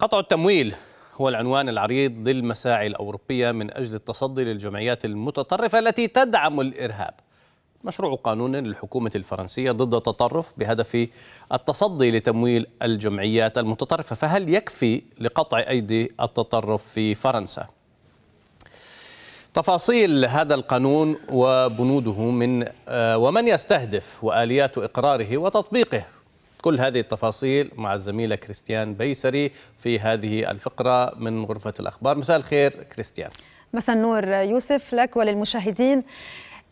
قطع التمويل هو العنوان العريض للمساعي الأوروبية من أجل التصدي للجمعيات المتطرفة التي تدعم الإرهاب مشروع قانون للحكومة الفرنسية ضد التطرف بهدف التصدي لتمويل الجمعيات المتطرفة فهل يكفي لقطع أيدي التطرف في فرنسا؟ تفاصيل هذا القانون وبنوده من آه، ومن يستهدف وآليات إقراره وتطبيقه كل هذه التفاصيل مع الزميلة كريستيان بيسري في هذه الفقرة من غرفة الأخبار مساء الخير كريستيان مساء النور يوسف لك وللمشاهدين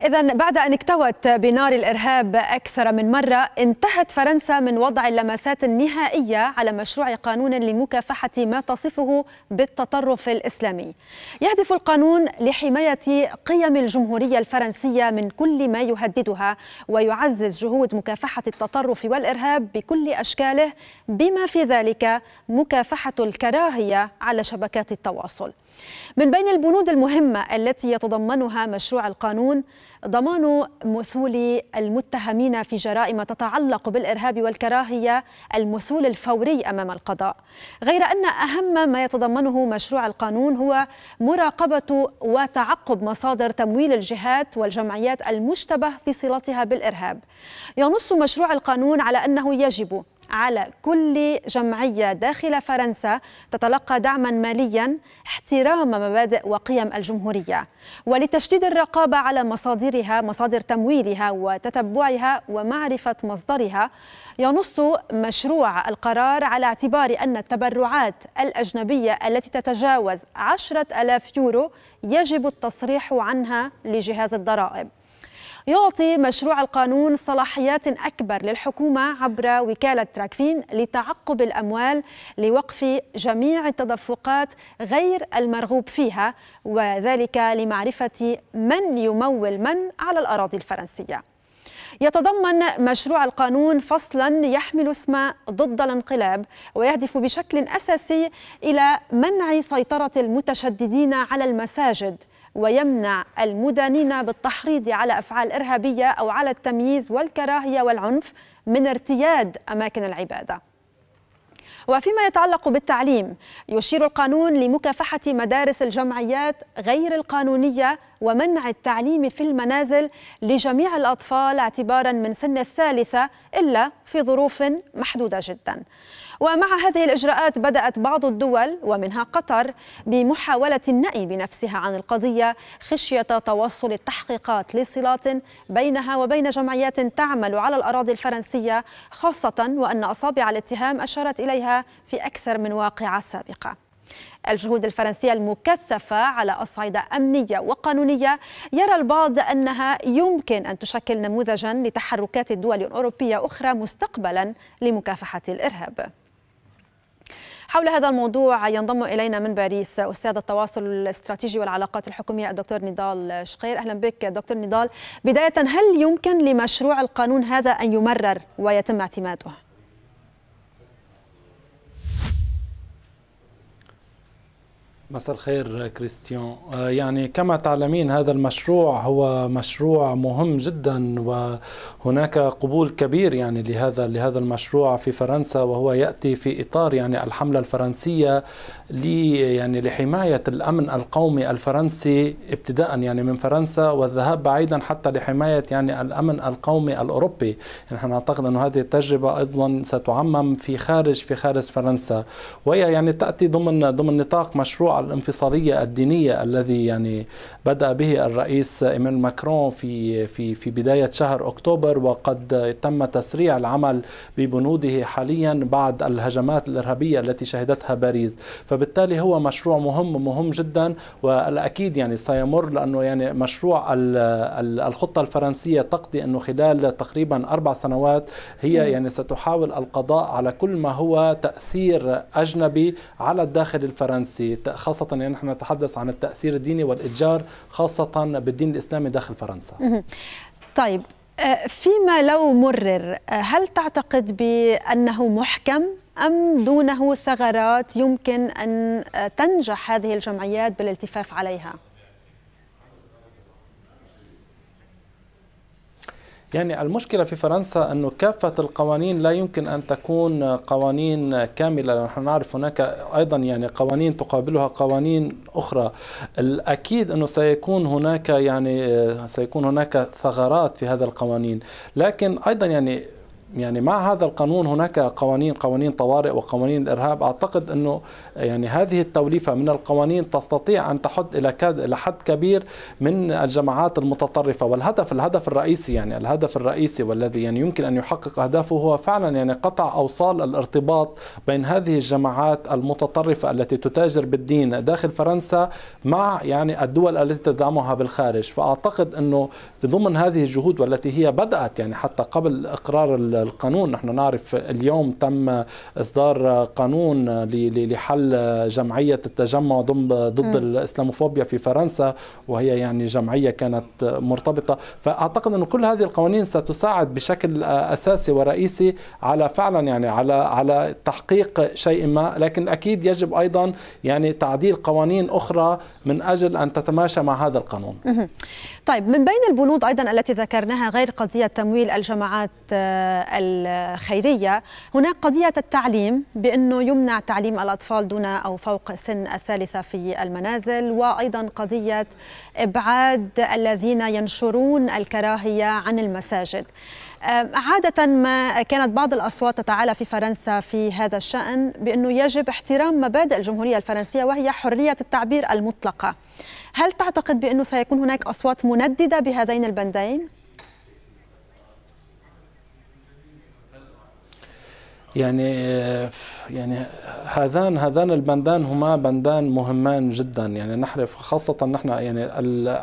إذا بعد أن اكتوت بنار الإرهاب أكثر من مرة انتهت فرنسا من وضع اللمسات النهائية على مشروع قانون لمكافحة ما تصفه بالتطرف الإسلامي يهدف القانون لحماية قيم الجمهورية الفرنسية من كل ما يهددها ويعزز جهود مكافحة التطرف والإرهاب بكل أشكاله بما في ذلك مكافحة الكراهية على شبكات التواصل من بين البنود المهمة التي يتضمنها مشروع القانون ضمان مثول المتهمين في جرائم تتعلق بالإرهاب والكراهية المثول الفوري أمام القضاء غير أن أهم ما يتضمنه مشروع القانون هو مراقبة وتعقب مصادر تمويل الجهات والجمعيات المشتبه في صلتها بالإرهاب ينص مشروع القانون على أنه يجب على كل جمعية داخل فرنسا تتلقى دعما ماليا احترام مبادئ وقيم الجمهورية ولتشديد الرقابة على مصادرها مصادر تمويلها وتتبعها ومعرفة مصدرها ينص مشروع القرار على اعتبار أن التبرعات الأجنبية التي تتجاوز عشرة ألاف يورو يجب التصريح عنها لجهاز الضرائب يعطي مشروع القانون صلاحيات أكبر للحكومة عبر وكالة تراكفين لتعقب الأموال لوقف جميع التدفقات غير المرغوب فيها وذلك لمعرفة من يمول من على الأراضي الفرنسية يتضمن مشروع القانون فصلا يحمل اسم ضد الانقلاب ويهدف بشكل اساسي الى منع سيطره المتشددين على المساجد ويمنع المدانين بالتحريض على أفعال إرهابية أو على التمييز والكراهية والعنف من ارتياد أماكن العبادة وفيما يتعلق بالتعليم يشير القانون لمكافحة مدارس الجمعيات غير القانونية ومنع التعليم في المنازل لجميع الأطفال اعتبارا من سن الثالثة إلا في ظروف محدودة جدا ومع هذه الإجراءات بدأت بعض الدول ومنها قطر بمحاولة النأي بنفسها عن القضية خشية توصل التحقيقات لصلات بينها وبين جمعيات تعمل على الأراضي الفرنسية خاصة وأن أصابع الاتهام أشارت إليها في أكثر من واقعة سابقة الجهود الفرنسية المكثفة على أصعدة أمنية وقانونية يرى البعض أنها يمكن أن تشكل نموذجا لتحركات دول أوروبية أخرى مستقبلا لمكافحة الإرهاب حول هذا الموضوع ينضم إلينا من باريس أستاذ التواصل الاستراتيجي والعلاقات الحكومية الدكتور نضال شقير أهلا بك دكتور نضال بداية هل يمكن لمشروع القانون هذا أن يمرر ويتم اعتماده؟ مساء الخير كريستيان آه، يعني كما تعلمين هذا المشروع هو مشروع مهم جدا وهناك قبول كبير يعني لهذا لهذا المشروع في فرنسا وهو ياتي في اطار يعني الحمله الفرنسيه لي يعني لحمايه الامن القومي الفرنسي ابتداء يعني من فرنسا والذهاب بعيدا حتى لحمايه يعني الامن القومي الاوروبي نحن نعتقد أن هذه التجربه ايضا ستعمم في خارج في خارج فرنسا وهي يعني تاتي ضمن ضمن نطاق مشروع الانفصاليه الدينيه الذي يعني بدا به الرئيس ايمان ماكرون في في في بدايه شهر اكتوبر وقد تم تسريع العمل ببنوده حاليا بعد الهجمات الارهابيه التي شهدتها باريس فبالتالي هو مشروع مهم مهم جدا والاكيد يعني سيمر لانه يعني مشروع الخطه الفرنسيه تقضي انه خلال تقريبا اربع سنوات هي يعني ستحاول القضاء على كل ما هو تاثير اجنبي على الداخل الفرنسي خاصة أن نحن نتحدث عن التأثير الديني والإتجار خاصة بالدين الإسلامي داخل فرنسا طيب آه، فيما لو مرر آه، هل تعتقد بأنه محكم أم دونه ثغرات يمكن أن آه، تنجح هذه الجمعيات بالالتفاف عليها؟ يعني المشكلة في فرنسا أن كافة القوانين لا يمكن أن تكون قوانين كاملة نحن نعرف هناك أيضا يعني قوانين تقابلها قوانين أخرى الأكيد أنه سيكون هناك يعني سيكون هناك ثغرات في هذا القوانين لكن أيضا يعني يعني مع هذا القانون هناك قوانين قوانين طوارئ وقوانين الارهاب اعتقد انه يعني هذه التوليفه من القوانين تستطيع ان تحد الى كاد الى حد كبير من الجماعات المتطرفه والهدف الهدف الرئيسي يعني الهدف الرئيسي والذي يعني يمكن ان يحقق اهدافه هو فعلا يعني قطع اوصال الارتباط بين هذه الجماعات المتطرفه التي تتاجر بالدين داخل فرنسا مع يعني الدول التي تدعمها بالخارج فاعتقد انه ضمن هذه الجهود والتي هي بدات يعني حتى قبل اقرار القانون نحن نعرف اليوم تم إصدار قانون لحل جمعية التجمع ضد الإسلاموفوبيا في فرنسا وهي يعني جمعية كانت مرتبطة فأعتقد أن كل هذه القوانين ستساعد بشكل أساسي ورئيسي على فعلا يعني على على تحقيق شيء ما لكن أكيد يجب أيضا يعني تعديل قوانين أخرى من أجل أن تتماشى مع هذا القانون طيب من بين البنود أيضا التي ذكرناها غير قضية تمويل الجماعات آه، الخيرية هناك قضية التعليم بأنه يمنع تعليم الأطفال دون أو فوق سن الثالثة في المنازل وأيضا قضية إبعاد الذين ينشرون الكراهية عن المساجد عادة ما كانت بعض الأصوات تتعالى في فرنسا في هذا الشأن بأنه يجب احترام مبادئ الجمهورية الفرنسية وهي حرية التعبير المطلقة هل تعتقد بأنه سيكون هناك أصوات منددة بهذين البندين؟ يعني يعني هذان هذان البندان هما بندان مهمان جدا يعني نحرف خاصة نحن يعني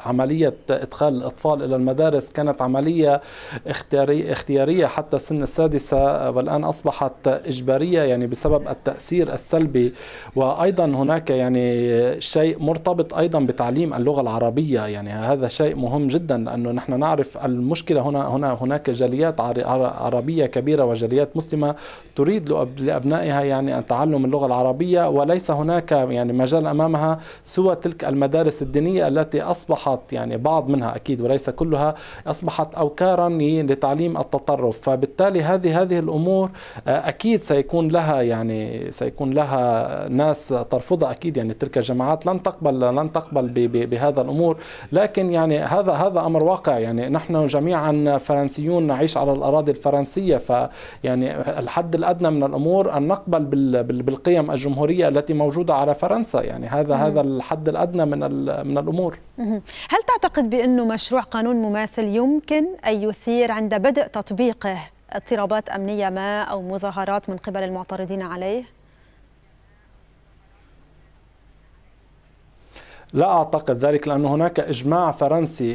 عملية إدخال الأطفال إلى المدارس كانت عملية اختيارية اختيارية حتى سن السادسة والآن أصبحت إجبارية يعني بسبب التأثير السلبي وأيضا هناك يعني شيء مرتبط أيضا بتعليم اللغة العربية يعني هذا شيء مهم جدا لأنه نحن نعرف المشكلة هنا هنا هناك جاليات عربية كبيرة وجاليات مسلمة تريد لأبنائها يعني أن تعلم اللغة العربية وليس هناك يعني مجال أمامها سوى تلك المدارس الدينية التي أصبحت يعني بعض منها أكيد وليس كلها أصبحت أوكارا لتعليم التطرف فبالتالي هذه هذه الأمور آه، أكيد سيكون لها يعني سيكون لها ناس ترفضها أكيد يعني تلك الجماعات لن تقبل لن تقبل بهذا الأمور لكن يعني هذا هذا أمر واقع يعني نحن جميعا فرنسيون نعيش على الأراضي الفرنسية فيعني الحد الادنى من الامور ان نقبل بالقيم الجمهوريه التي موجوده على فرنسا يعني هذا مم. هذا الحد الادنى من من الامور مم. هل تعتقد بانه مشروع قانون مماثل يمكن ان يثير عند بدء تطبيقه اضطرابات امنيه ما او مظاهرات من قبل المعترضين عليه لا أعتقد ذلك لأن هناك إجماع فرنسي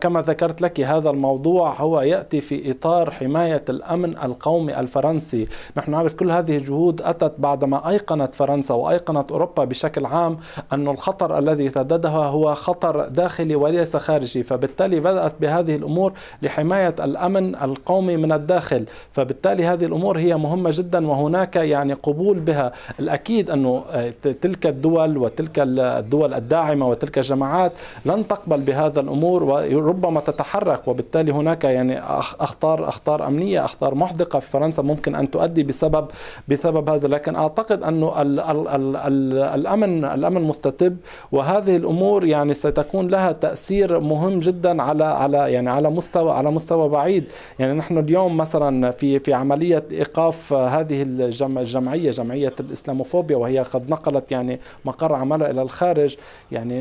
كما ذكرت لك هذا الموضوع هو يأتي في إطار حماية الأمن القومي الفرنسي نحن نعرف كل هذه الجهود أتت بعدما أيقنت فرنسا وأيقنت أوروبا بشكل عام أن الخطر الذي تددها هو خطر داخلي وليس خارجي فبالتالي بدأت بهذه الأمور لحماية الأمن القومي من الداخل فبالتالي هذه الأمور هي مهمة جدا وهناك يعني قبول بها الأكيد أنه آه، تلك الدول وتلك الدول الداخل الداعمة وتلك الجماعات لن تقبل بهذا الأمور وربما تتحرك وبالتالي هناك يعني أخطار أخطار أمنية أخطار محدقة في فرنسا ممكن أن تؤدي بسبب بسبب هذا لكن أعتقد أنه الـ الـ الـ الـ الأمن الأمن مستتب وهذه الأمور يعني ستكون لها تأثير مهم جدا على على يعني على مستوى على مستوى بعيد يعني نحن اليوم مثلا في في عملية إيقاف هذه الجمعية جمعية الإسلاموفوبيا وهي قد نقلت يعني مقر عملها إلى الخارج يعني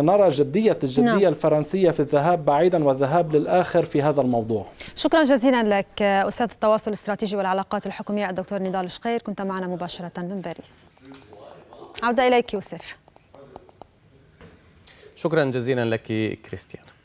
نرى جدية الجدية نعم. الفرنسية في الذهاب بعيدا والذهاب للآخر في هذا الموضوع شكرا جزيلا لك أستاذ التواصل الاستراتيجي والعلاقات الحكومية الدكتور نضال شقير كنت معنا مباشرة من باريس عودة إليك يوسف شكرا جزيلا لك كريستيان